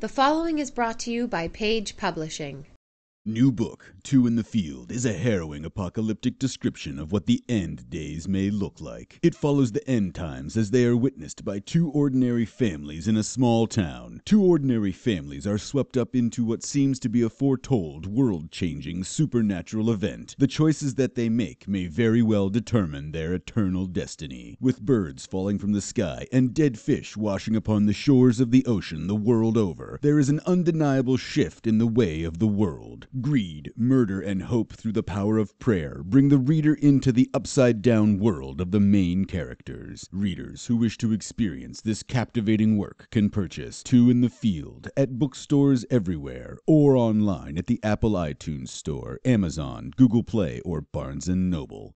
The following is brought to you by Page Publishing. New book, Two in the Field, is a harrowing apocalyptic description of what the end days may look like. It follows the end times as they are witnessed by two ordinary families in a small town. Two ordinary families are swept up into what seems to be a foretold, world changing, supernatural event. The choices that they make may very well determine their eternal destiny. With birds falling from the sky and dead fish washing upon the shores of the ocean the world over, there is an undeniable shift in the way of the world. Greed, murder and hope through the power of prayer bring the reader into the upside down world of the main characters. Readers who wish to experience this captivating work can purchase Two in the Field at bookstores everywhere, or online at the Apple iTunes Store, Amazon, Google Play or Barnes & Noble.